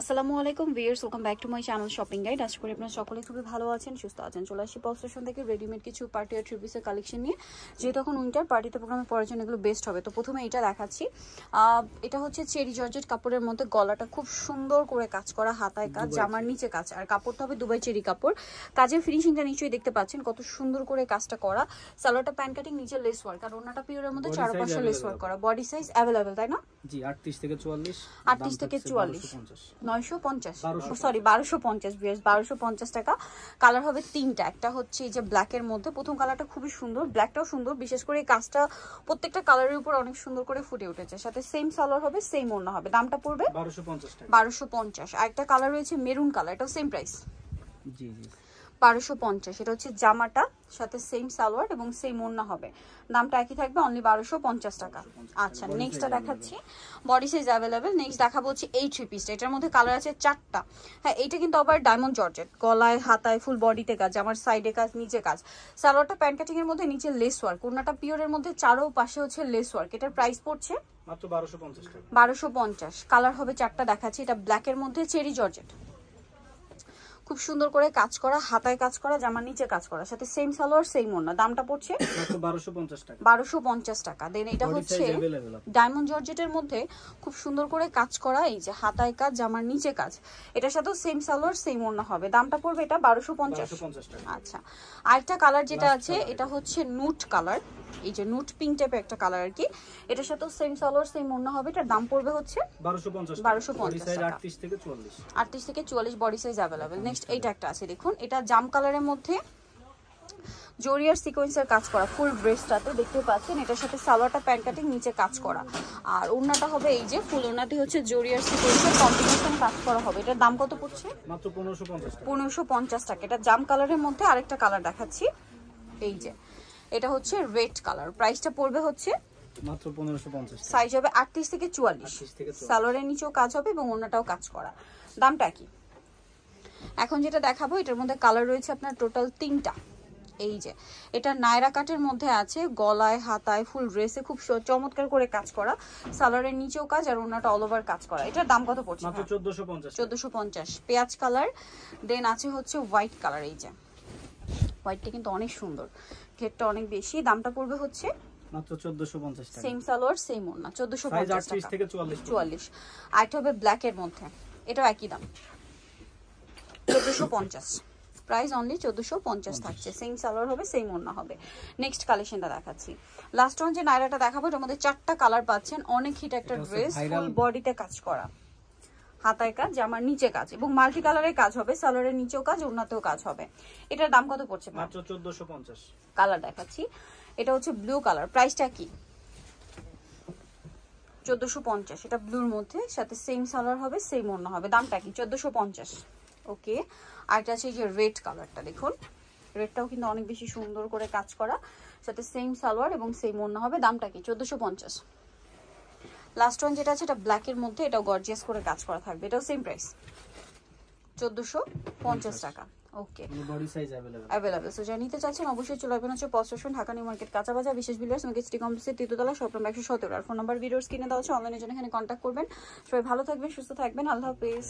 আসসালামু আলাইকুম viewers welcome back to my channel shopping guide আশা করি আপনারা সকলে খুবই ভালো আছেন সুস্থ আছেন চলে আসি পপ স্টেশন থেকে রেডিমেড কিছু পার্টি আর ট্রিপিসের কালেকশন নিয়ে যেহেতু এখন উইন্টার পার্টিতে প্রোগ্রামে পরার জন্য এগুলো বেস্ট হবে তো প্রথমে এটা দেখাচ্ছি এটা হচ্ছে চেরি জর্জেট কাপড়ের মধ্যে গলাটা খুব সুন্দর করে কাজ করা হাতায় কাজ জামার নিচে কাজ আর কাপড়টা হবে দুবাই চেরি কাপড় কাজের ফিনিশিংটা নিশ্চয়ই দেখতে পাচ্ছেন কত সুন্দর করে কাজটা করা সালোয়ারটা প্যান কাটিং নিচে লেস ওয়ার্ক আর ওনাটা পিওরের মধ্যে চারপাশে লেস ওয়ার্ক করা বডি সাইজ অ্যাভেলেবেল তাই না জি আটত্রিশ থেকে চুয়াল্লিশ আটত্রিশ থেকে চুয়াল্লিশ নয়শো পঞ্চাশ সরি oh, বারোশো পঞ্চাশ বারোশো পঞ্চাশ টাকা কালার হবে তিনটা একটা হচ্ছে এই যে ব্ল্যাকের মধ্যে প্রথম কালারটা খুবই সুন্দর ব্ল্যাকটাও সুন্দর বিশেষ করে এই প্রত্যেকটা কালারের উপর অনেক সুন্দর করে ফুটে উঠেছে সাথে সেম সালোয়ার হবে সেম হবে দামটা পড়বে বারোশো পঞ্চাশ আর একটা কালার রয়েছে মেরুন কালার এটাও সেম প্রাইস বারোশো পঞ্চাশ এটা হচ্ছে জামাটা সাথে সেম সালোয়ার এবং সেম ওড়না হবে দামটা একই থাকবে অনলি বারোশো পঞ্চাশ টাকা আচ্ছা নেক্সটটা দেখাচ্ছি বডি সাইজ অ্যাভেলেবেল নেক্সট দেখাবো হচ্ছে এই থ্রি পিসটা এটার মধ্যে কালার আছে চারটা হ্যাঁ এইটা কিন্তু আবার ডায়মন্ড জর্জেট গলায় হাতায় ফুল বডিতে কাজ আমার সাইডে কাজ নিচে কাজ সালোয়ারটা প্যান্ট কাটিং এর মধ্যে নিচে লেস ওয়ার্ক কোনটা পিওরের মধ্যে চারো পাশে হচ্ছে লেস ওয়ার্ক এটার প্রাইস পড়ছে মাত্র বারোশো পঞ্চাশ কালার হবে চারটা দেখাচ্ছি এটা ব্ল্যাকের মধ্যে চেরি জর্জেট খুব সুন্দর করে কাজ করা হাতায় কাজ করা জামার নিচে কাজ করা সাথে সেম সালোয়ার সেম ওড়না দামটা পড়ছে 1250 টাকা 1250 টাকা দেন এটা হচ্ছে ডায়মন্ড জর্জেটের মধ্যে খুব সুন্দর করে কাজ করা এই যে হাতায় কাজ জামার নিচে কাজ এটার সাথেও সেম সালোয়ার সেম ওড়না হবে দামটা পড়বে এটা 1250 টাকা আচ্ছা আরেকটা কালার যেটা আছে এটা হচ্ছে নুট কালার এই যে নুট পিঙ্ক টাইপের একটা কালার আর কি এটার সাথেও সেম সালোয়ার সেম ওড়না হবে এটার দাম পড়বে হচ্ছে 1250 1250 টাকা 38 থেকে 44 38 থেকে 44 body size available next next এইটা একটা আছে দেখুন এটা জাম কালারের মধ্যে জরিয়ার সিকোয়েন্সের কাজ করা ফুল ড্রেসটাতে দেখতে পাচ্ছেন এটার সাথে সালোয়ারটা প্যান্ট কাটিং নিচে কাজ করা আর ওড়নাটা হবে এই যে ফুল ওড়নাটি হচ্ছে জরিয়ার সিকোয়েন্সের কম্বিনেশন কাজ করা হবে এটার দাম কত পড়ছে মাত্র পনেরোশো পঞ্চাশ টাকা এটা জাম কালারের মধ্যে আরেকটা কালার দেখাচ্ছি এই যে এটা হচ্ছে রেড কালার প্রাইসটা পড়বে হচ্ছে সাইজ হবে আটত্রিশ থেকে চুয়াল্লিশ সালোয়ারের নিচেও কাজ হবে এবং ওনাটাও কাজ করা দামটা কি এখন যেটা দেখাবো এটার মধ্যে কালার রয়েছে আপনার টোটাল তিনটা এই যে এটা নায়রা কাটের মধ্যে আছে গলায় হাতায় ফুল ড্রেসে খুব চমৎকার করে কাজ করা সালোয়ারের নিচেও কাজ আর ওনাটা অল ওভার কাজ করা এটার দাম কত পড়ছে চোদ্দশো পঞ্চাশ পেঁয়াজ কালার দেন আছে হচ্ছে হোয়াইট কালার এই যে হোয়াইটটা কিন্তু অনেক সুন্দর ঘেরটা অনেক বেশি দামটা পড়বে হচ্ছে সেম সালোয়ার সেম ওনা চোদ্দশো পঞ্চাশ চুয়াল্লিশ আর এটা হবে এর মধ্যে এটাও একই দাম চোদ্দোশো পঞ্চাশ প্রাইস অনলি চোদ্দোশো পঞ্চাশ থাকছে সেম সালোয়ার হবে হবে নেক্সট কালেকশনটা দেখাচ্ছি লাস্ট দেখাবো মধ্যে কালার পাচ্ছেন অনেক হিট একটা ড্রেস ফুল বডিতে কাজ করা হাতায় কাজ নিচে কাজ এবং মাল্টি কালারের কাজ হবে সালোয়ারের নিচেও কাজ ওনাতেও কাজ হবে এটার দাম কত পড়ছে কালার দেখাচ্ছি এটা হচ্ছে ব্লু কালার প্রাইসটা কি পঞ্চাশ এটা ব্লুর মধ্যে সাথে সেম সালোয়ার হবে সেম ওন্না হবে দামটা কি পঞ্চাশ ওকে আর এটা আছে যে রেড কালারটা দেখুন রেডটাও কিন্তু অনেক বেশি সুন্দর করে কাজ করা সাথে সেম সালোয়ার এবং সেম অন্য হবে দামটা কি চোদ্দোশো পঞ্চাশ লাস্ট ওয়ান যেটা আছে এটা ব্ল্যাকের মধ্যে এটাও গর্জিয়াস করে কাজ করা থাকবে এটাও সেম প্রাইস চোদ্দোশো পঞ্চাশ টাকা ওকে অ্যাভেলেবেল মানে সো নিতে অবশ্যই চলে আসবেন হচ্ছে মার্কেট কাঁচা বাজার বিশেষ কমপ্লেক্সের তৃতীয়তলা সব সতেরো আর ফোন কিনে দেওয়া এখানে কন্ট্যাক্ট করবেন ভালো থাকবেন সুস্থ থাকবেন আল্লাহ হাফিজ